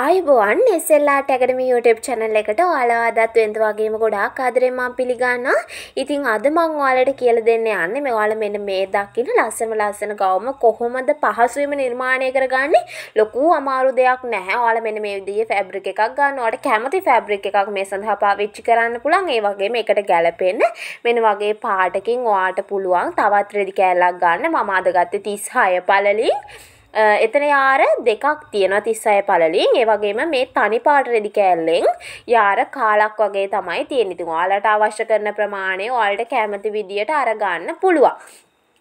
අයිබෝන් එසෙල්ලා ටැකඩම YouTube channel එකට ඔයාලාදත් වෙන්ද වගේම ගොඩාක් ආදරෙන් මම පිළිගන්න. ඉතින් අද මම ඔයාලට කියලා දෙන්න යන්නේ මේ ඔයාලා මෙන්න මේ දකින්න ලස්සන ලස්සන ගවම කොහොමද පහසුවෙන්ම නිර්මාණය කරගන්නේ? ලොකු අමාරු දෙයක් නැහැ. ඔයාලා මෙන්න මේ විදිහේ ෆැබ්‍රික් එකක් ගන්න. ඔයාලට කැමති ෆැබ්‍රික් එකක් මේ සඳහා පාවිච්චි කරන්න පුළුවන්. ඒ වගේම ඒකට ගැළපෙන්න මෙන්න වගේ පාටකින් ඔයාට පුළුවන් තවත් රෙදි කෑල්ලක් ගන්න. මම අද ගත්තේ 36 පළලින්. එතන යාර දෙකක් තියෙන තිස් අය පලලින් ඒවගේම මේ තනි පාට රෙදි කෑල්ලෙන් යාර කාලක් වගේ තමයි තියෙනනිති වාලට අවශ්‍ය කරන ප්‍රමාණය ඔල්ට කෑමති විදියට අරගන්න පුළුවන්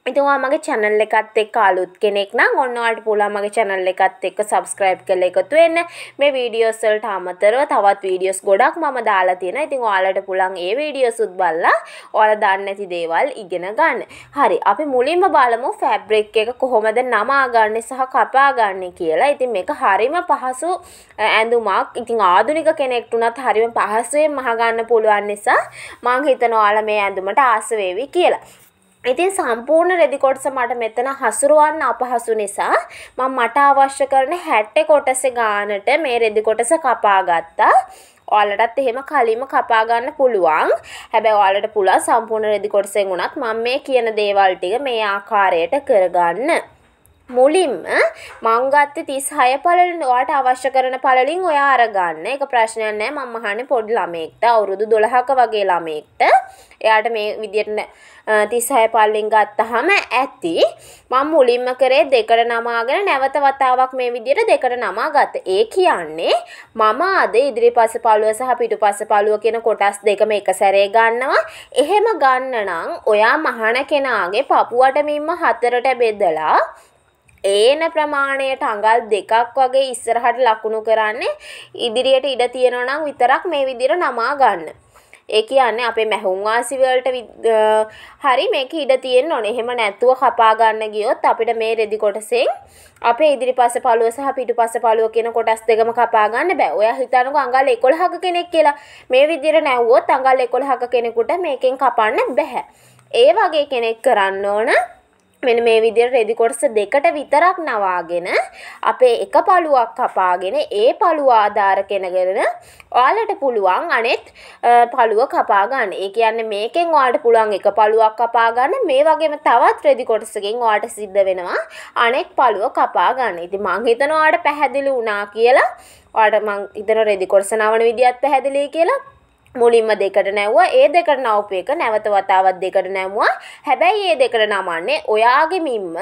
ඉතිවා මගේ චැනල් එකත් එක්ක අලුත් කෙනෙක් නම් ඔන්නවට පුළුවන් මගේ චැනල් එකත් එක්ක subscribe කරලා එකතු වෙන්න. මේ වීඩියෝස් වලට අමතරව තවත් වීඩියෝස් ගොඩක් මම දාලා තියෙනවා. ඉතින් ඔයාලට පුළුවන් ඒ වීඩියෝස් උත් බලලා ඔයාලා දන්නේ නැති දේවල් ඉගෙන ගන්න. හරි, අපි මුලින්ම බලමු ෆැබ්‍රික් එක කොහොමද නමාගන්නේ සහ කපාගන්නේ කියලා. ඉතින් මේක හරිම පහසු ඇඳුමක්. ඉතින් ආධුනික කෙනෙක්ට උනත් හරිම පහසුවෙන් මහගන්න පුළුවන් නිසා මම හිතනවා ඔයාලා මේ ඇඳුමට ආස වේවි කියලා. ඉතින් සම්පූර්ණ රෙදිකොටස මට මෙතන හසුරුවන්න අපහසු නිසා මම මට අවශ්‍ය කරන හැට්ටේ කොටස ගානට මේ රෙදිකොටස කපාගත්තා. ඔයාලටත් එහෙම කලින්ම කපා ගන්න පුළුවන්. හැබැයි ඔයාලට පුළුවන් සම්පූර්ණ රෙදිකොටසෙන් උනත් මම මේ කියන දේවල් ටික මේ ආකාරයට කරගන්න. මුලින්ම මංගත්ත තිස් හය පලලින් ඔයාට අවශ්‍ය කරන පලලින් ඔයා අරගන්න එක ප්‍රශ්නයක් නෑ මම අහන්නේ පොඩි ළමයෙක්ට අවුරුදු 12ක වගේ ළමයෙක්ට එයාට මේ විදියට 36 පල්ලෙන් ගත්තාම ඇති මම මුලින්ම කරේ දෙකට නමාගෙන නැවත වතාවක් මේ විදියට දෙකට නමා ගත. ඒ කියන්නේ මම අද ඉදිරිපස පළුව සහ පිටුපස පළුව කියන කොටස් දෙකම එක සැරේ ගන්නවා. එහෙම ගන්න නම් ඔයා මහාන කෙනාගේ පපුවට මිම්ම හතරට බෙදලා ඒන ප්‍රමාණයට අඟල් දෙකක් වගේ ඉස්සරහට ලකුණු කරන්නේ ඉදිරියට ඉඩ තියෙනනම් විතරක් මේ විදිර නමා ගන්න. ඒ කියන්නේ අපේ මැහුම්වාසිවලට හරි මේක ඉඩ තියෙන් ඕන එහෙම නැත්තුව කපාගන්න ගියොත් අපිට මේ රෙදි කොටසෙන් අපේ ඉදිරි පස පලුව සහ පිටු පස පලුව කියන කොටස් දෙකම කපාගන්න බෑ ඔය හිතනක අඟල් එකොළ හක කෙනෙක් කියලා මේ විදිර නැව්වොත් අඟල් එකොළ හක කෙනෙකුට මේකෙන් කපන්න බැහැ. ඒ වගේ කෙනෙක් කරන්න ඕන මෙන්න මේ විදිහට රෙදි කොටස දෙකට විතරක් නවාගෙන අපේ එක පළුවක් කපාගෙන ඒ පළුව ආධාර කෙනගෙන ඔයාලට පුළුවන් අනෙත් පළුව කපා ගන්න. ඒ කියන්නේ මේකෙන් ඔයාලට පුළුවන් එක පළුවක් කපා ගන්න. මේ වගේම තවත් රෙදි කොටසකින් ඔයාලට සිද්ධ වෙනවා අනෙක් පළුව කපා ගන්න. ඉතින් මං හිතනවා ඔයාලට පැහැදිලි වුණා කියලා. ඔයාලට මං හිතන රෙදි කොටස නවන විදියත් පැහැදිලි කියලා. මුලින්ම දෙකට නැව්වා ඒ දෙකට නවපු එක නැවත වතාවත් දෙකට නැමුවා හැබැයි ඒ දෙකට නමන්නේ ඔයාගෙමින්ම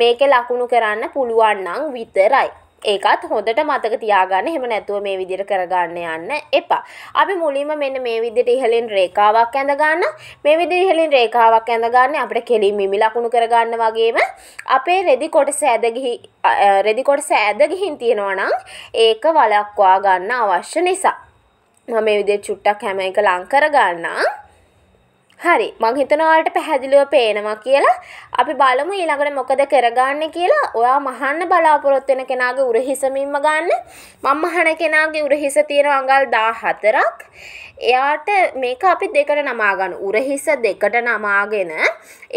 මේක ලකුණු කරන්න පුළුවන්නං විතරයි. ඒකත් හොඳට මතක තියාගන්න හෙම නැතුව මේ විදිර කරගන්න යන්න එපා. අපි මුලින්ම මෙන්න මේ විදිට ඉහලින් රේකාවක් ඇඳගන්න මේ විදි ඉහලින් රේකාවක් ඇඳගන්න අපට කෙලින් මිමි ලකුණු කරගන්න වගේම අපේ රෙදි කොටස ඇදගිහි රෙදි කොටස ඇදගිහින් තියෙනවනම් ඒක වලක්වා ගන්න අවශ්‍ය නිසා. මම මේ විදිහට චුට්ටක් හැම එක ලං කරගන්නම්. හරි මං හිතනවා ඔයාලට පැහැදිලිව පේනවා කියලා. අපි බලමු ඊළඟට මොකද කරගන්න කියලා ඔයා මහන්න බලාපොරොත්තු වෙන කෙනාගේ උරහිසමින්ම ගන්න. මම මහන කෙනාගේ උරහිස තියෙන අඟල් 14ක්. එයාට මේක අපි දෙකට නමා ගන්න. උරහිස දෙකට නමාගෙන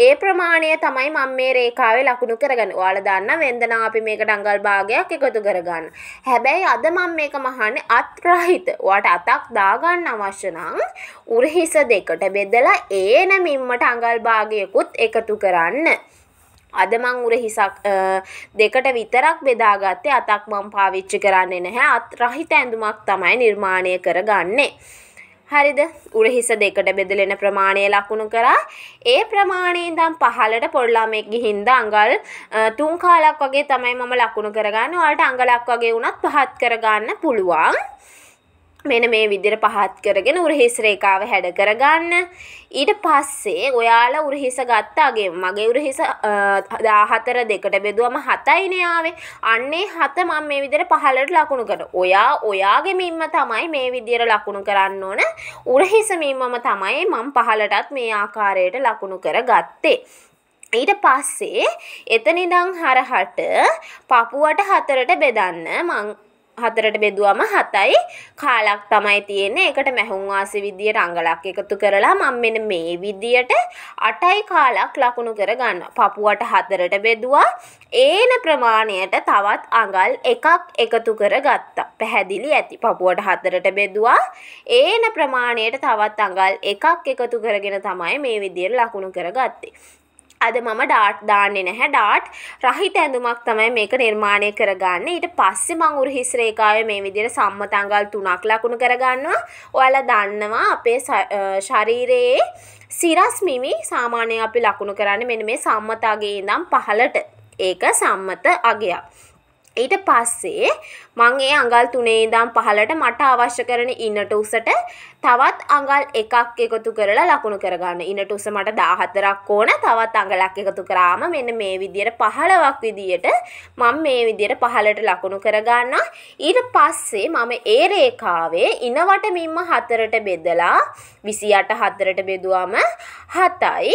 ඒ ප්‍රමාණය තමයි මම මේ රේඛාවේ ලකුණු කරගන්නේ. ඔයාලා දන්න වෙන්දනා අපි මේකට අඟල් භාගයක් එකතු කරගන්න. හැබැයි අද මම මේක මහන්නේ අත් රහිත. ඔයාට අතක් දාගන්න අවශ්‍ය නම් උරහිස දෙකට බෙදලා ඒන මිම්මට අඟල් භාගයකුත් එකතු කරන්න. අද මං උර හිසක් දෙකට විතරක් බෙදාගත්තේ අතක් මං පාවිච්චි කරන්නේ නැහැ අත් රහිත ඇඳුමක් තමයි නිර්මාණය කරගන්නේ. හරිද උරහිස දෙකට බෙදලෙන ප්‍රමාණය ලකුණු කරා ඒ ප්‍රමාණයෙන් දම් පහලට පොල්ලාමෙක් ගිහින්ද අඟල් තුන් කාලක් වගේ තමයි මම ලකුණු කරගන්න ඔයාලට අඟලක් වගේ වුණත් පහත් කරගන්න පුළුවන්. මෙන මේ විදිර පහත් කරගෙන උරහිස්රේකාව හැඩ කරගන්න ඊට පස්සේ ඔයාලා උරහිස ගත්තාගේ මගේ උරහිස දාහතර දෙකට බෙදුවම හතයිනයාවේ අන්නේ හත මම මේ විදිර පහලට ලකුණු කර ඔයා ඔයාගේ මින්ම තමයි මේ විදිර ලකුණු කරන්න ඕන උරහිස මින්මම තමයි මං පහලටත් මේ ආකාරයට ලකුණු කර ගත්තේ ඊට පස්සේ එතනිදං හරහට පපුුවට හතරට බෙදන්න මං හතරට බෙදුවම හතයි කාලක් තමයි තියෙන්නේ එකට මැහුම්වාසි විදියට අංගලක් එකතු කරලා මම මෙන්න මේ විදියට අටයි කාලක් ලකුණු කර ගන්න පපුුවට හතරට බෙදවා ඒන ප්‍රමාණයට තවත් අඟල් එකක් එකතු කර ගත්තා පැහැදිලි ඇති පපුුවට හතරට බෙදවා ඒන ප්‍රමාණයට තවත් අඟල් එකක් එකතු කරගෙන තමයි මේ විදියට ලකුණු කර ගත්තේ අද මම ඩාට් දාන්නේ නැහැ ඩාට් රහිත ඇඳුමක් තමයි මේක නිර්මාණය කරගන්න ඊට පස්සේ මං උරු හිස් රේඛාවේ මේ විදිහට සම්මතංගල් තුනක් ලකුණු කරගන්නවා ඔයාලා දන්නවා අපේ ශරීරයේ සිරස් මිමි සාමාන්‍යයෙන් අපි ලකුණු කරන්නේ මෙන්න මේ සම්මත අගේ ඉඳන් පහළට ඒක සම්මත අගයක් ඊට පස්සේ මං ඒ අඟල් තුනේ ඉඳන් පහලට මට අවශ්‍ය කරන ඉන්නට උසට තවත් අඟල් එකක් එකතු කරලා ලකුණු කරගන්න. ඉන්නට උස මට 14ක් ඕන. තවත් අඟලක් එකතු කරාම මෙන්න මේ විදියට 15ක් විදියට මම මේ විදියට පහලට ලකුණු කරගන්නවා. ඊට පස්සේ මම ඒ රේඛාවේ ඉනවට මින්ම හතරට බෙදලා 28 හතරට බෙදුවම 7යි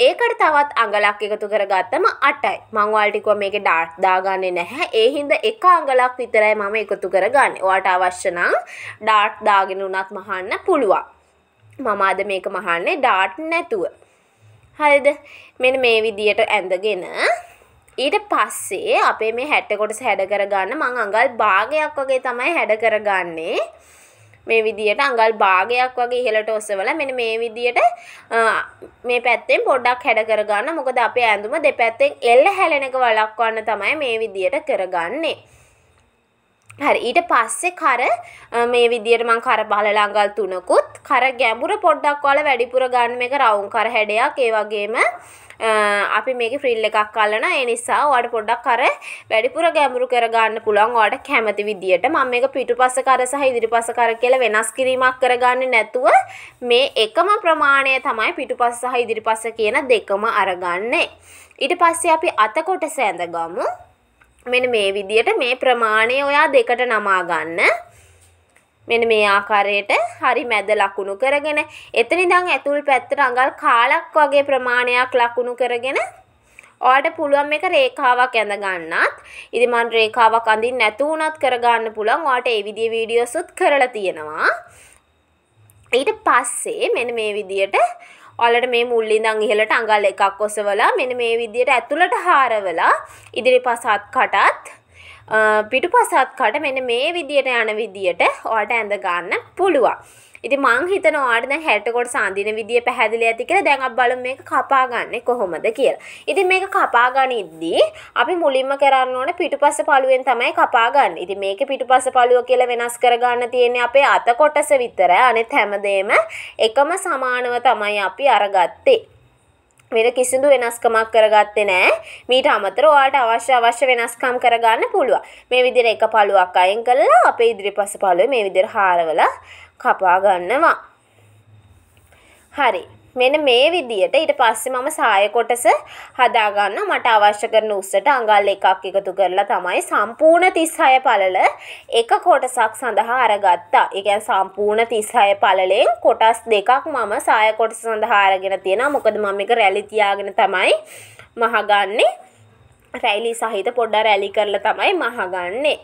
ඒකට තවත් අඟලක් එකතු කරගත්තම අටයි මංවාල්ටිකුව මේක ඩාට් දාගන්න නැහැ ඒහින්ද එක අඟලක් විතරයි මම එකතු කරගන්න වාට අවශ්‍යනං ඩාට් දාගෙන වනත් මහන්න පුළුවන් මම අද මේක මහන්නේ ඩාට් නැතුව හරිද මෙන මේ විදියට ඇඳගෙන ඊට පස්සේ අපේ මේ හැටකොටස හැඩ කරගන්න මං අඟල් භාගයක් වගේ තමයි හැඩ කරගන්නේ මේ විදියට අඟල් භාගයක් වගේ ඉහලට ඔසවල මෙන මේ විදියට මේ පැත්තෙන් පොඩ්ඩක් හැඩ කරගන්න මොකද අපේ ඇඳුම දෙපැත්තෙන් එල්ල හැලෙනක වලක්වන්න තමයි මේ විදියට කරගන්නේ. හරි ඊට පස්සේ කර මේ විදියට මං කර බලල අඟල් තුනකුත් කර ගැඹුර පොඩ්ඩක් වල වැඩිපුර ගන්න මේක රවුම් කර හැඩයක් ඒ වගේම අපි මේක ෆ්‍රිල් එකක් අල්ලන ඒ නිසා ඔයාට පොඩ්ඩක් අර වැඩිපුර ගැඹුරු කරගන්න පුළුවන් ඔයාට කැමති විදියට මම මේක පිටුපස කර සහ ඉදිරිපස කර කියලා වෙනස් කිරීමක් කරගන්නේ නැතුව මේ එකම ප්‍රමාණය තමයි පිටුපස සහ ඉදිරිපස කියන දෙකම අරගන්නේ ඊට පස්සේ අපි අත කොටස ඇඳගමු මෙන්න මේ විදියට මේ ප්‍රමාණය ඔයා දෙකට නමා ගන්න මෙන්න මේ ආකාරයට හරි මැද ලකුණු කරගෙන එතන ඉඳන් ඇතුල් පැත්තට අඟල් කාලක් වගේ ප්‍රමාණයක් ලකුණු කරගෙන ඔයාට පුළුවන් මේක රේඛාවක් ඇඳ ගන්නත්. ඉතින් මම රේඛාවක් අඳින්න නැතු වුණත් කර ගන්න පුළුවන්. ඔයාට ඒ විදිහේ වීඩියෝස් උත් කරලා තියෙනවා. ඊට පස්සේ මෙන්න මේ විදියට ඔයාලට මේ මුල්ලින්දන් ඉහළට අඟල් එකක් ඔසවලා මෙන්න මේ විදියට ඇතුළට හාරවලා ඉදිරිපසත් කටත් පිටුපසත් කට මෙන්න මේ විදියට යන විදියට ඔයාට ඇඳ ගන්න පුළුවන්. ඉති මං හිතන වාට දැන් හැටකොට සඳන විදිිය පැහැදිලි ඇති කියලා දැන් අප බලු මේක කපාගන්න කොහොමද කියලා. ඉතින් මේක කපාගනිද්දී අපි මුලින්ම කරන්න ඕන පිටුපස පළුවෙන් තමයි කපාගන්න. ඉතින් මේක පිටුපස පළුව කියලා වෙනස් කරගන්න තියෙන්නේ අපේ අත කොටස විතර අනෙත් හැමදේම එකම සමානව තමයි අපි අරගත්තේ. වෙන කිසිදු වෙනස්කමක් කරගත්තේ නෑ මීට අමතර ඔයාට අවශ්‍ය අවශ්‍ය වෙනස්කම් කරගන්න පුළුවන් මේ විදිහට එක පළුවක් අයින් කරලා අපේ ඉදිරිපස පළුවේ මේ විදිහට හාරවලා කපා ගන්නවා හරි මෙන මේ විදියට ඊට පස්සේ මම සාය කොටස හදාගන්න මට අවශ්‍ය කරන උස්සට අඟල් එකක් එකතු කරලා තමයි සම්පූර්ණ 36 පළල එක කොටසක් සඳහා අරගත්තා. ඒ කියන්නේ සම්පූර්ණ 36 පළලෙන් කොටස් දෙකක් මම සාය කොටස සඳහා අරගෙන තියෙනවා. මොකද මම මේක රැලි තියාගෙන තමයි මහගන්නේ. රැලි සහිත පොඩ්ඩ රැලි කරලා තමයි මහගන්නේ.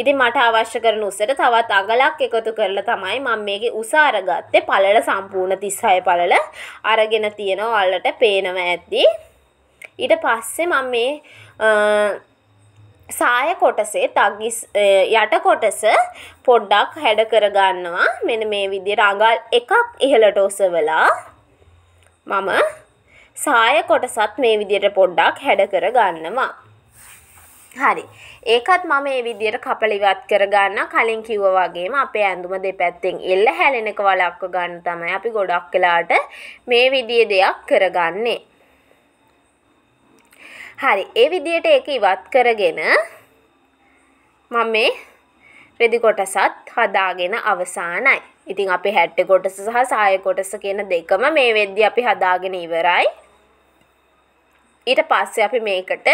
ඉතින් මට අවශ්‍ය කරන උසට තවත් අගලක් එකතු කරලා තමයි මම මේකේ උස අරගත්තේ. පළල සම්පූර්ණ 36 පළල අරගෙන තියෙනවා. ඔයාලට පේනව ඇති. ඊට පස්සේ මම මේ සාය කොටසේ තගිස් යට කොටස පොඩ්ඩක් හැඩ කරගන්නවා මෙන මේ විදියට අඟල් එකක් ඉහළට ඔසවලා මම සාය කොටසත් මේ විදියට පොඩ්ඩක් හැඩ කරගන්නවා හරි ඒකත් මම ඒ විදියට කපල ඉවත් කරගන්න කලින් කිව්ව වගේම අපේ ඇඳුම දෙපැත්තෙන් එල්ල හැලෙනක වලක්ව ගන්න තමයි අපි ගොඩක් වෙලාට මේ විදිය දෙයක් කරගන්නේ හරි ඒ විදියට ඒක ඉවත් කරගෙන මම මේ රෙදි කොටසත් හදාගෙන අවසానයි ඉතින් අපි හැට්ටේ කොටස සහ සාය කොටස කියන දෙකම මේ වෙද්දි අපි හදාගෙන ඉවරයි ඊට පස්සේ අපි මේකට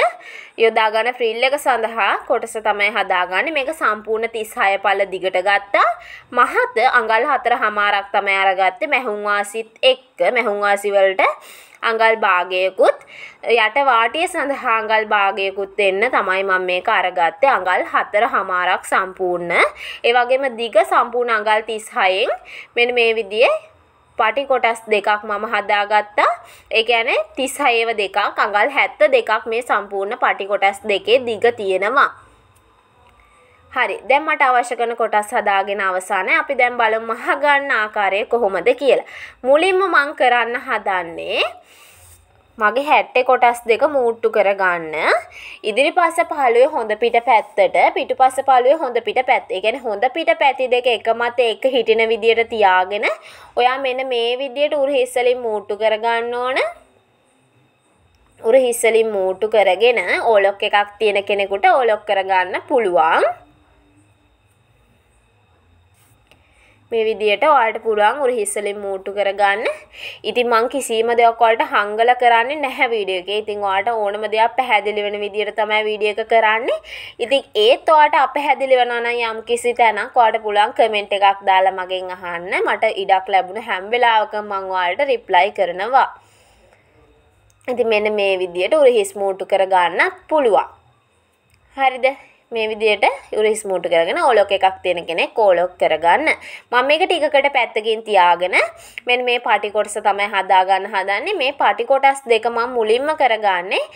යොදාගන්න ෆ්‍රිල් එක සඳහා කොටස තමයි හදාගන්නේ. මේක සම්පූර්ණ 36 පළ දිගට ගත්තා. මහත අඟල් 4මාරක් තමයි අරගත්තේ මැහුම් වාසිත් එක්ක මැහුම් වාසි වලට අඟල් භාගයකුත් යට වාටිය සඳහා අඟල් භාගයකුත් දෙන්න තමයි මම මේක අරගත්තේ අඟල් 4මාරක් සම්පූර්ණ. ඒ වගේම දිග සම්පූර්ණ අඟල් 36න් මෙන්න මේ විදිහේ පටි කොටස් දෙකක් මම හදාගත්තා ඒ කියන්නේ 36ව දෙකක් අඟල් 72ක් මේ සම්පූර්ණ පටි කොටස් දෙකේ දිග තියෙනවා හරි දැන් මට අවශ්‍ය කරන කොටස් හදාගෙන අවසානයේ අපි දැන් බලමු මහ ගන්න ආකාරය කොහොමද කියලා. මුලින්ම මම කරන්න හදන්නේ මගේ හැට්ටේ කොටස් දෙක මූට්ටු කරගන්න ඉදිරි පස පහළුවේ හොඳ පිට පැත්තට පිටු පස පහළුවේ හොඳ පිට පැත් ඒ කියන්නේ හොඳ පිට පැති දෙක එක මත එක හිටින විදියට තියාගෙන ඔයා මෙන්න මේ විදියට උරු හිස්සලින් මූට්ටු කරගන්න ඕන උරු හිස්සලින් මූට්ටු කරගෙන ඕලොක් එකක් තියෙන කෙනෙකුට ඕලොක් කරගන්න පුළුවන් මේ විදියට ඔයාට පුළුවන් උරහිස්සලින් මූට්ටු කරගන්න. ඉතින් මං කිසිම දෙයක් ඔයාලට හංගලා කරන්නේ නැහැ වීඩියෝ එකේ. ඉතින් ඔයාලට ඕනම දෙයක් පැහැදිලි වෙන විදියට තමයි වීඩියෝ එක කරන්නේ. ඉතින් ඒත් ඔයාට අපැහැදිලි වෙනවා නම් යම් කිසි තැනක් ඔයාලට පුළුවන් කමෙන්ට් එකක් දාලා මගෙන් අහන්න. මට ඉඩක් ලැබුණ හැම වෙලාවකම මං ඔයාලට රිප්ලයි කරනවා. ඉතින් මෙන්න මේ විදියට උරහිස් මූට්ටු කරගන්නත් පුළුවන්. හරිද? මේ විදියට යුරහිස් මූට කරගෙන ඕලෝක එකක් තියෙන කෙනෙක් ඕලෝක් කරගන්න මම මේක ටිකකට පැත්තකින් තියාගෙන මෙන්න මේ පාටි කොටස තමයි හදාගන්න හදන්නේ මේ පාටි කොටස් දෙක මම මුලින්ම කරගන්නේ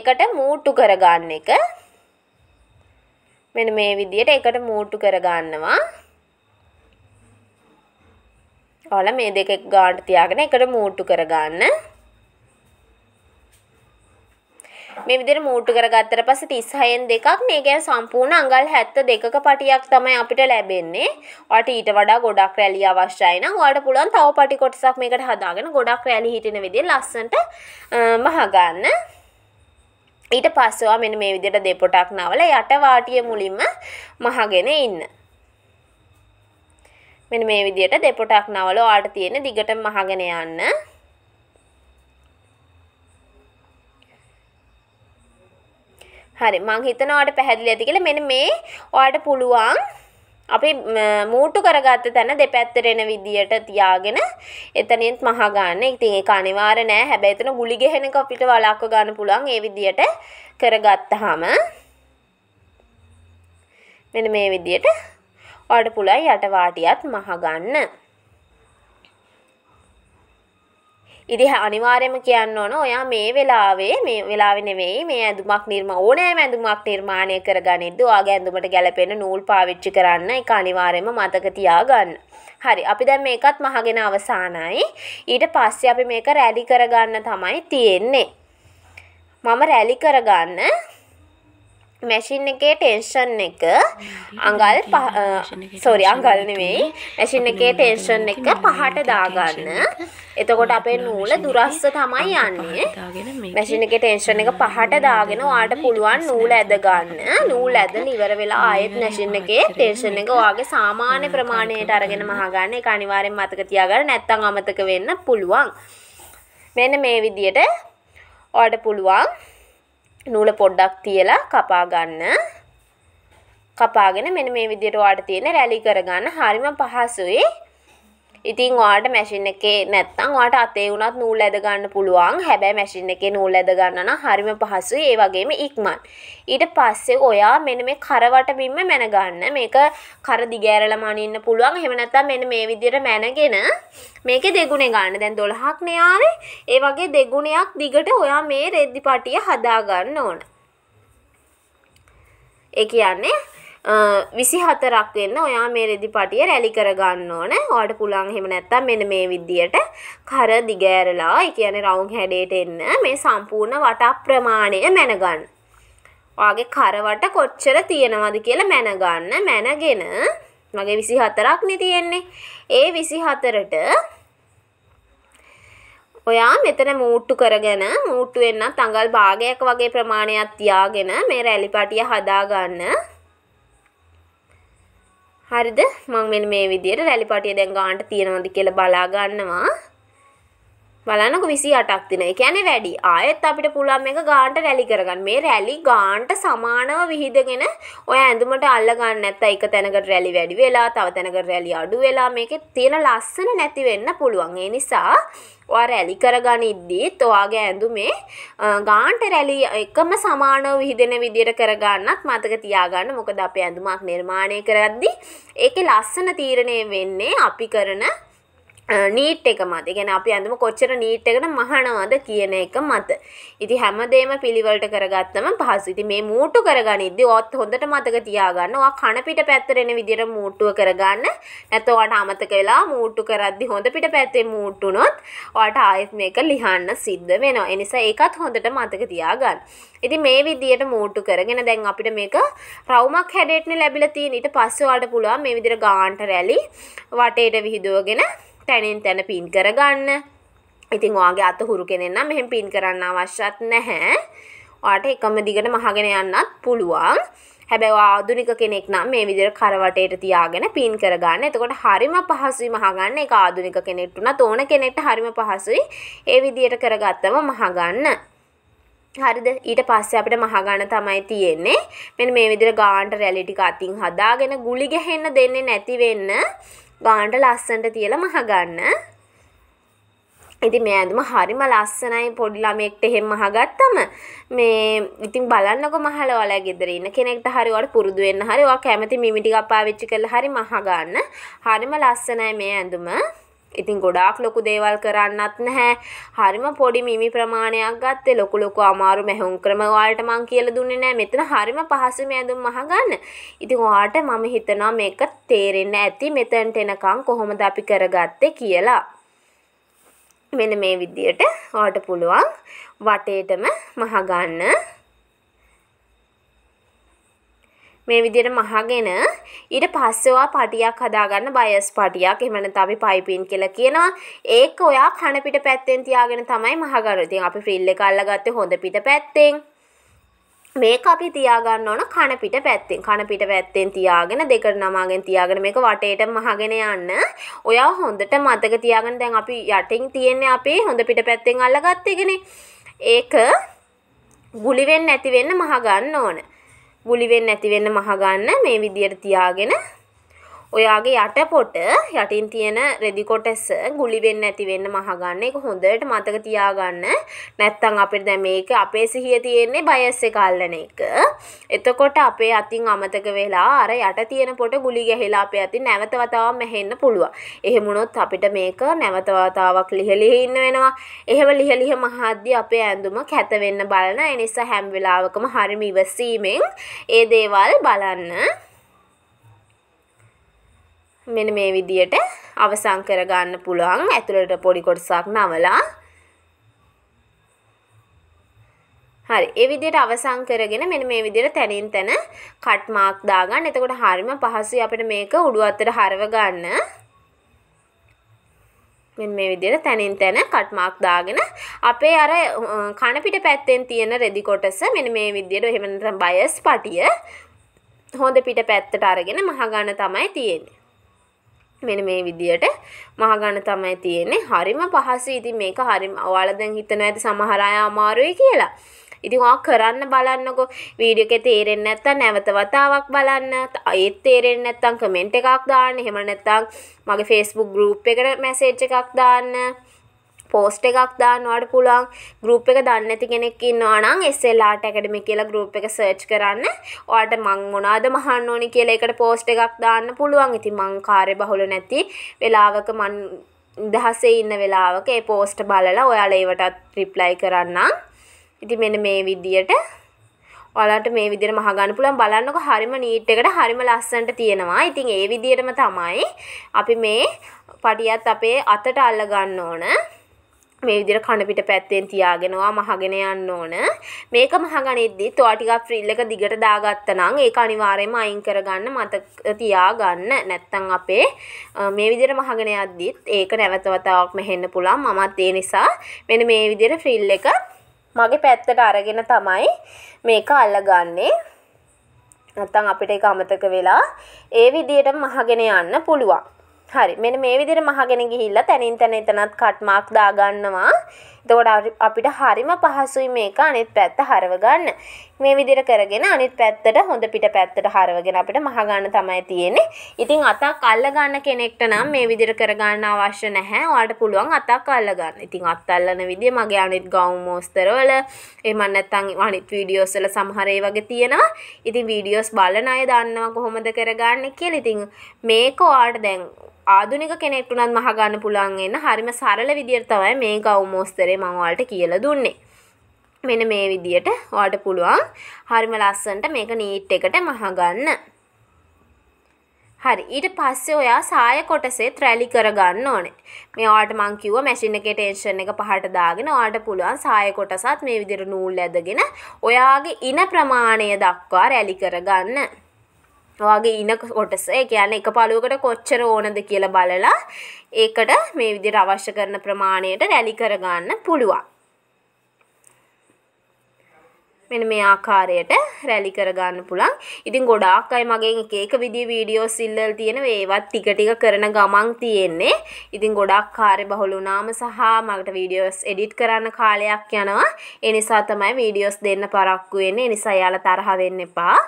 එකට මූට්ටු කරගන්න එක මෙන්න මේ විදියට එකට මූට්ටු කරගන්නවා ඔයාලා මේ දෙක ගානට තියාගෙන එකට මූට්ටු කරගන්න මේ විදිහට මූට්ටු කරගත්තට පස්සේ 36න් දෙකක් නේ කියන්නේ සම්පූර්ණ අඟල් 72ක පටියක් තමයි අපිට ලැබෙන්නේ. ඔයාලට ඊට වඩා ගොඩක් රැලි අවශ්‍යයි නම් ඔයාලට පුළුවන් තව පටි කොටසක් මේකට හදාගෙන ගොඩක් රැලි හිටින විදිහ ලස්සනට මහගන්න. ඊට පස්සෙවා මෙන්න මේ විදිහට දෙපොටක් නවල යට වාටිය මුලින්ම මහගෙන ඉන්න. මෙන්න මේ විදිහට දෙපොටක් නවල ඔයාලට තියෙන දිගටම මහගෙන යන්න. හරි මං හිතනවාට පැහැදිලි ඇති කියලා මෙන්න මේ ඔයාට පුළුවන් අපි මූටු කරගත්ත තැන දෙපැත්තට එන විදියට තියාගෙන එතනින්ත් මහ ගන්න. ඉතින් ඒක අනිවාර්ය නෑ. හැබැයි එතන ගුලි ගෙහෙන එක අපිට වලක්ව ගන්න පුළුවන් ඒ විදියට කරගත්තාම. මෙන්න මේ විදියට ඔයාලට පුළුවන් යට වාටියත් මහ ගන්න. ඉදි අනිවාර්යම කියන්න ඕන ඔයා මේ වෙලාවේ මේ වෙලාව නෙවෙයි මේ ඇඳුමක් නිර්ම ඕනෑම ඇඳුමක් නිර්මාණය කර ගනිද්ද ඔයාගේ ඇඳුමට ගැලපෙන නූල් පාවිච්චි කරන්න ඒක අනිවාර්යම මතක තියාගන්න. හරි අපි දැන් මේකත් මහගෙන අවසానයි. ඊට පස්සේ අපි මේක රැලි කරගන්න තමයි තියෙන්නේ. මම රැලි කරගන්න මැසින් එකේ ටෙන්ෂන් එක අඟල් සොරි අඟල්නවෙයි මැසින් එකේ ටෙන්ෂන් එක පහට දාගන්න එතකොට අපේ නූල දුරස්ස තමයි යන්නේ මැසින් එක ටෙන්ෂන් එක පහට දාගෙන වාට පුළුවන් නූල ඇදගන්න නූල් ඇද ඉවර වෙලා ආයෙත් මැසින් එකේ ටෙන්ෂන් එක වාගේ සාමාන්‍ය ප්‍රමාණයට අරගෙන මහගන්න එක අනිවාර්යෙන් මතක තියාගන්න නැත්තම් අමතක වෙන්න පුළුවන් මෙන්න මේ විදියට ඔයාට පුළුවන් නූල පොඩ්ඩක් තියලා කපා ගන්න. කපාගෙන මෙන්න මේ විදිහට ඔයාලට තියෙන රැලි කරගන්න හරිම පහසුයි. ඉතින් වාට මැසින් එකේ නැත්තං වාට අතේ වුණත් නූල් ඇදගන්න පුළුවන් හැබැයි මැසින් එකේ නූල් ඇදගන්නන හරිම පහසුයි ඒ වගේම ඉක්මන්. ඊට පස්සේ ඔයා මෙන මේ කරවට බිම්ම මැනගන්න මේක කර දිගෑරලම අනින්න පුළුවන් එහෙම නැත්තම් මෙන්න මේ විදිහට මැනගෙන මේක දෙගුණේ ගන්න දැන් දොළහක් නයාවේ ඒ වගේ දෙගුණයක් දිගට ඔයා මේ රෙද්දි පටිය හදාගන්න ඕන. ඒ කියන්නේ විසි හතරක් වෙන්න ඔයා මේ රෙදි පටිය රැලි කරගන්න ඕන ඔට පුළන් හෙම නැත්තම් මෙන මේ විද්දියට කර දිගෑරලා කියන රවුන් හැඩේට එන්න මේ සම්පූර්ණ වටා ප්‍රමාණය මැනගන්න. වගේ කරවට කොච්චර තියෙනවද කියලා මැනගන්න මැනගෙන මගේ විසි හතරක් නිතියෙන්නේ ඒ විසි හතරට ඔයා මෙතන මූට්ටු කරගෙන මූට්ටු වෙන්න තඟල් භාගයක් වගේ ප්‍රමාණයක් තියාගෙන මේ රැලිපටිය හදාගන්න හරිද මං මෙන්න මේ විදියට රැලි පටිය දැන් ගානට තියෙනවද කියලා බලා ගන්නවා බලන්නක විසි අටක් තින එකැනෙ වැඩි ආයෙත් අපිට පුළුවන් එක ගාන්ට රැලි කරගන්න මේ රැලි ගාන්ට සමානව විහිදගෙන ඔය ඇඳුමට අල්ලගන්න ඇත්ත එක තැනකට රැලි වැඩි වෙලා තව තැනකට රැලි අඩු වෙලා මේක තියෙන ලස්සන නැති වෙන්න පුළුවන් ඒ නිසා ඔයා රැලි කරගන්න ඉද්දීත් ඔයාගේ ඇඳුමේ ගාන්ට රැලි එකම සමානව විහිදෙන විදියට කරගන්නත් මතක තියාගන්න මොකද අපේ ඇඳුමක් නිර්මාණය කරද්දී ඒකේ ලස්සන තීරණය වෙන්නේ අපි කරන නීට් එක මත ගැන අපි ඇඳම කොච්චර නීට් එකට මහනවාද කියන එක මත. ඉති හැමදේම පිළිවලට කරගත්තම පහසු ඉති මේ මූටු කරගනිද්දි ඔත් හොඳට මතක තියාගන්න ඔයා කණපිට පැත්තරෙන විදිර මූටුව කරගන්න නැතවට අමතක වෙලා මූටු කරද්දි හොඳ පිට පැත්තේ මූට්ටුනොත් ඔට ආයත් මේක ලිහන්න සිද්ධ වෙනවා එනිසා ඒකත් හොඳට මතක තියාගන්න. ඉති මේ විදියට මූටු කරගෙන දැන් අපිට මේක රවමක් හැඩෙට්න ලැබිල තිීනට පස්සවාට පුළුවන් මේ විදිර ගාන්ට රැලි වටේට විහිදුවගෙන තැනින් තැන පින් කරගන්න ඉතින් ඔයාගේ අත හුරු කෙනෙන්න මෙහෙම පින් කරන්න අවශ්‍යත් නැහැ ඔයාට එකම දිගට මහගෙන යන්නත් පුළුවන් හැබැයි ආදුනික කෙනෙක් නම් මේ විදිහට කරවටේට තියාගෙන පින් කරගන්න. එතකොට හරිම පහසුයි මහගන්න. ඒක ආදුනික කෙනෙක්ට උනත් ඕන කෙනෙක්ට හරිම පහසුයි. ඒ විදිහට කරගත්තම මහගන්න. හරිද? ඊට පස්සේ අපිට මහගන්න තමයි තියෙන්නේ. මෙන්න මේ විදිහට ගාන්ට රැලි ටික අතින් හදාගෙන ගුලි ගහන්න දෙන්නේ නැති වෙන්න ගාන්ට ලස්සන්ට තියලා මහගන්න ඉති මේ ඇඳුම හරිම ලස්සනයි පොඩි ළමෙක්ට එහෙම මහගත්තම මේ ඉතින් බලන්නකො මහලවලා ගෙදර ඉන්න කෙනෙක්ට හරි ඔයාලට පුරුදු වෙන්න හරි ඔයා කැමති මිමි ටිකක් පාවිච්චි කරලා හරි මහගන්න හරිම ලස්සනයි මේ ඇඳුම ඉතින් ගොඩාක් ලොකු දේවල් කරන්නත් නැහැ. හරිම පොඩි මිමි ප්‍රමාණයක් ගත්තේ ලොකු ලොකු අමාරු මැහුම් ක්‍රම වලට මං කියලා දුන්නේ නැහැ. මෙතන හරිම පහසු මැදුම් අහගන්න. ඉතින් ඔයාලට මම හිතනවා මේක තේරෙන්න ඇති මෙතනට එනකන් කොහොමද අපි කරගත්තේ කියලා. මෙන්න මේ විදියට ඔයාලට පුළුවන් වටේටම මහගන්න මේ විදියට මහගෙන ඊට පස්සෙවා පටියක් හදාගන්න බයස් පටියක් එහෙම නැත්නම් අපි පයිපින් කියලා කියනවා. ඒක ඔයා කන පිට පැත්තෙන් තියාගෙන තමයි මහගන්නේ. ඉතින් අපි ෆ්‍රිල් එක අල්ලගත්තේ හොඳ පිට පැත්තෙන්. මේක අපි තියාගන්න ඕන කන පිට පැත්තෙන්. කන පිට පැත්තෙන් තියාගෙන දෙකට නමාගෙන තියාගෙන මේක වටේට මහගෙන යන්න. ඔයා හොඳට මතක තියාගෙන දැන් අපි යටින් තියෙන්නේ අපේ හොඳ පිට පැත්තෙන් අල්ලගත්තේ ඒක ගුලි වෙන්න ඇති වෙන්න මහ ගන්න ඕන. ගුලි වෙන්නේ නැති වෙන්න මහ ගන්න මේ විදියට තියාගෙන ඔයාගේ යටපොට යටින් තියෙන රෙදිකොටස ගුලි වෙන්න ඇති වෙන්න මහගන්න එක හොඳට මතක තියාගන්න නැත්තම් අපිට දැන් මේක අපේ සිහිය තියෙන්නේ බයස් එක අල්ලන එක. එතකොට අපේ අතින් අමතක වෙලා අර යට තියෙන පොට ගුලි ගැහිලා අපේ අතින් නැවත වතාවක් මැහෙන්න පුළුවන්. එහෙම වුණොත් අපිට මේක නැවත වතාවක් ලිහලිහ ඉන්න වෙනවා. එහෙම ලිහලිහ මහද්දී අපේ ඇඳුම කැත වෙන්න බලන ඒ නිසා හැම වෙලාවකම හරිම ඉවසීමෙන් ඒ දේවල් බලන්න මෙන්න මේ විදියට අවසන් කරගන්න පුළුවන් ඇතුළට පොඩි කොටසක් නවලා හරි ඒ විදිහට අවසන් කරගෙන මෙන්න මේ විදිහට තැනින් තැන කට් මාක් දාගන්න. එතකොට හරිම පහසුයි අපිට මේක උඩු අතට හරව ගන්න. මෙන්න මේ විදිහට තැනින් තැන කට් මාක් දාගෙන අපේ අර කන පිට පැත්තෙන් තියෙන රෙදි කොටස මෙන්න මේ විදිහට එහෙම නැත්නම් බයස් පටිය හොඳ පිට පැත්තට අරගෙන මහ ගන්න තමයි තියෙන්නේ. මෙන්න මේ විදියට මහගන්න තමයි තියෙන්නේ. හරිම පහසුයි. ඉතින් මේක හරිම ඔයාලා දැන් හිතන ඇති සමහර අය අමාරුයි කියලා. ඉතින් ඔයා කරන්න බලන්නකෝ. වීඩියෝ එකේ තේරෙන්නේ නැත්තම් නැවත වතාවක් බලන්න. ඒත් තේරෙන්නේ නැත්තම් කමෙන්ට් එකක් දාන්න. එහෙම නැත්තම් මගේ Facebook group එකට මැසේජ් එකක් දාන්න. පෝස්ට් එකක් දාන්නවට පුළුවන් ගෲප් එක දන්නේ නැති කෙනෙක් ඉන්නවා නම් SLR Academy කියලා ගෲප් එක සර්ච් කරන්න. ඔයාලට මං මොනවාද මහන්න ඕනේ කියලා ඒකට පෝස්ට් එකක් දාන්න පුළුවන්. ඉතින් මං කාර්යබහුල නැති වෙලාවක මං දහසේ ඉන්න වෙලාවක ඒ පෝස්ට් බලලා ඔයාලා ඒවටත් රිප්ලයි කරන්නම්. ඉතින් මෙන්න මේ විදියට ඔයාලට මේ විදිහට මහගන්න පුළුවන් බලන්නකො හරිම නීට් එකට හරිම ලස්සනට තියෙනවා. ඉතින් ඒ විදිහටම තමයි අපි මේ පඩියත් අපේ අතට අල්ල ගන්න ඕන. මේ විදිහට කන පිට පැත්තෙන් තියාගෙනවා මහගෙන යන්න ඕන. මේක මහගනෙද්දි තෝ ටිකක් ෆ්‍රිල් එක දිගට දාගත්තා නම් ඒක අනිවාර්යයෙන්ම අයින් කරගන්න මතක තියාගන්න. නැත්තම් අපේ මේ විදිහට මහගෙන යද්දිත් ඒක නැවත වතාවක් මෙහෙන්න පුළුවන්. මමත් ඒ නිසා මෙන්න මේ විදිහට ෆ්‍රිල් එක මගේ පැත්තට අරගෙන තමයි මේක අල්ලගන්නේ. නැත්තම් අපිට ඒක අමතක වෙලා ඒ විදිහටම මහගෙන යන්න පුළුවන්. හරි මෙන මේ විදිර මහගෙන ගිහිල්ල තැනින් තැන එතනත් කට්මක් දාගන්නවා තෝඩ අපිට හරිම පහසුයි මේක අනෙත් පැත්ත හරවගන්න මේ විදිහට කරගෙන අනිත් පැත්තට හොඳ පිට පැත්තට හරවගෙන අපිට මහගන්න තමයි තියෙන්නේ. ඉතින් අතක් අල්ල ගන්න කෙනෙක්ට නම් මේ විදිහට කරගන්න අවශ්‍ය නැහැ. ඔයාලට පුළුවන් අතක් අල්ල ගන්න. ඉතින් අත් අල්ලන විදිය මගේ අනිත් ගවුම් මෝස්තර වල එහෙම නැත්නම් අනිත් වීඩියෝස් වල සමහර ඒ වගේ තියෙනවා. ඉතින් වීඩියෝස් බලන අය දන්නවා කොහොමද කරගන්නේ කියලා. ඉතින් මේක ඔයාලට දැන් ආදුනික කෙනෙක්ට උනත් මහගන්න පුළුවන් වෙන හරිම සරල විදියට තමයි මේ ගවුම් මෝස්තරේ මම ඔයාලට කියලා දුන්නේ. මෙන්න මේ විදියට ඔයාට පුළුවන් හරිම ලස්සනට මේක නීට් එකට මහගන්න. හරි ඊට පස්සේ ඔයා සාය කොටසෙත් රැලි කරගන්න ඕනේ. මේ ඔයාට මං කිව්වා මැෂින් එකේ ටෙන්ෂන් එක පහට දාගෙන ඔයාට පුළුවන් සාය කොටසත් මේ විදිහට නූල් ඇදගෙන ඔයාගේ ඉන ප්‍රමාණය දක්වා රැලි කරගන්න. ඔයාගේ ඉන කොටස ඒ කියන්නේ එක පළුවකට කොච්චර ඕනද කියලා බලලා ඒකට මේ විදිහට අවශ්‍ය කරන ප්‍රමාණයට රැලි කරගන්න පුළුවන්. මෙන්න මේ ආකාරයට රැලි කරගන්න පුළුවන්. ඉතින් ගොඩාක් අය මගෙන් එක එක විදිහේ වීඩියෝස් ඉල්ලලා තියෙන ඒවත් ටික ටික කරන ගමන් තියෙන්නේ. ඉතින් ගොඩාක් කාර්යබහුල වුණාම සහ මකට වීඩියෝස් එඩිට් කරන්න කාලයක් යනවා. ඒ නිසා තමයි වීඩියෝස් දෙන්න පරක්කු වෙන්නේ. ඒ නිසා යාලා තරහ වෙන්න එපා.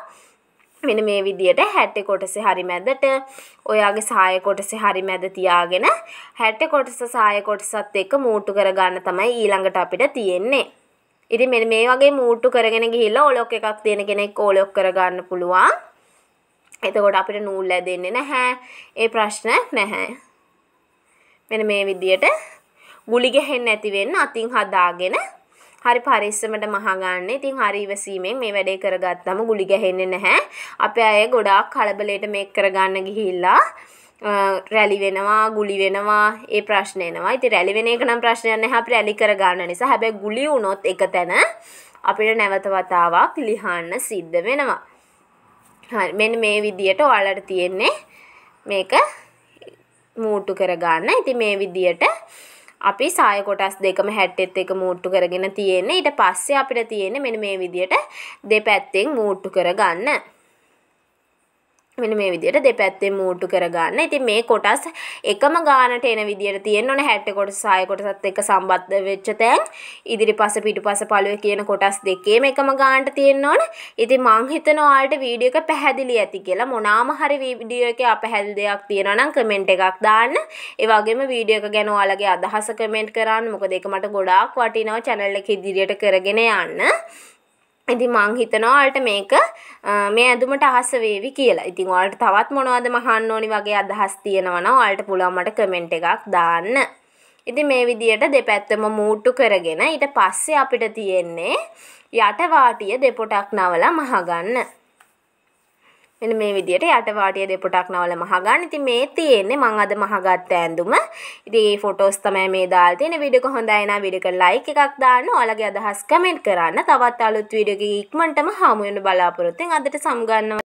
මෙන්න මේ විදියට 60 කොටසේ හරි මැදට ඔයාගේ සාය කොටසේ හරි මැද තියාගෙන 60 කොටස සාය කොටසත් එක්ක මූටු කරගන්න තමයි ඊළඟට අපිට තියෙන්නේ. ඉතින් මෙන්න මේ වගේ මූට්ටු කරගෙන ගිහිල්ලා ඔලොක් එකක් තියෙන කෙනෙක් ඕලොක් කරගන්න පුළුවන්. එතකොට අපිට නූල් ලැදෙන්නේ නැහැ. ඒ ප්‍රශ්න නැහැ. මෙන්න මේ විදියට ගුලි ගහෙන්න ඇති වෙන්න අතින් හදාගෙන හරි පරිස්සමට මහගන්න. ඉතින් හරි ඉවසීමෙන් මේ වැඩේ කරගත්තම ගුලි ගැහෙන්නේ නැහැ. අපේ අය ගොඩාක් කලබලයට මේක කරගන්න ගිහිල්ලා රැලි වෙනවා ගුලි වෙනවා ඒ ප්‍රශ්නයනවා ඉති රැලිවෙන එක නම් ප්‍රශ්නයන්න හ රැලි කර ගන්න නිසා හැබැ ගුලි වුණොත් එක තැන අපිට නැවත වතාවක් ලිහන්න සිද්ධ වෙනවා මෙන් මේ විදියට ඔයාලට තියෙන්නේ මේක මූට්ටු කරගන්න ඉති මේ විදියට අපි සාය කොටස් දෙකම හැට්ටෙත් එක මූට්ටු කරගෙන තියෙන්නේ ඊට පස්සේ අපිට තියෙන්නේ මෙන්න මේ විදියට දෙපැත්තෙන් මූට්ටු කරගන්න මෙන්න මේ විදිහට දෙපැත්තෙන් මූට්ටු කරගන්න. ඉතින් මේ කොටස් එකම ගානට එන විදිහට තියෙන්න ඕනේ 60 කොටස 6 කොටසත් එක්ක සම්බන්ධ වෙච්ච තැන් ඉදිරිපස පිටුපස පළුවේ කියන කොටස් දෙකේම එකම ගානට තියෙන්න ඕනේ. ඉතින් මං හිතනවා ඔයාලට වීඩියෝ එක පැහැදිලි ඇති කියලා. මොනාම හරි වීඩියෝ එකේ අපැහැදිලි දෙයක් තියෙනවා නම් කමෙන්ට් එකක් දාන්න. ඒ වගේම වීඩියෝ එක ගැන ඔයාලගේ අදහස කමෙන්ට් කරන්න. මොකද ඒක මට ගොඩාක් වටිනවා channel එක ඉදිරියට කරගෙන යන්න. ඉතින් මං හිතනවා ඔයාලට මේක මේ ඇඳුමට අහස වේවි කියලා. ඉතින් ඔයාලට තවත් මොනවද මහන්න ඕනි වගේ අදහස් තියෙනවා නම් ඔයාලට පුළුවන් මට කමෙන්ට් එකක් දාන්න. ඉතින් මේ විදියට දෙපැත්තම මූට්ටු කරගෙන ඊට පස්සේ අපිට තියෙන්නේ යට වාටිය දෙපොටක් නවලා මහගන්න. මෙන්න මේ විදිහට යට වාටිය දෙපොටක් නවල මහගන්න. ඉතින් මේ තියෙන්නේ මම අද මහගත්ත ඇඳුම. ඉතින් මේ ෆොටෝස් තමයි මේ දාලා තියෙන්නේ. වීඩියෝ එක හොඳයි නම් වීඩියෝ එක ලයික් එකක් දාන්න. ඔයාලගේ අදහස් කමෙන්ට් කරන්න. තවත් අලුත් වීඩියෝ එකකින් ඉක්මනටම හමු වෙන බලාපොරොත්තුෙන් අදට සමුගන්නවා.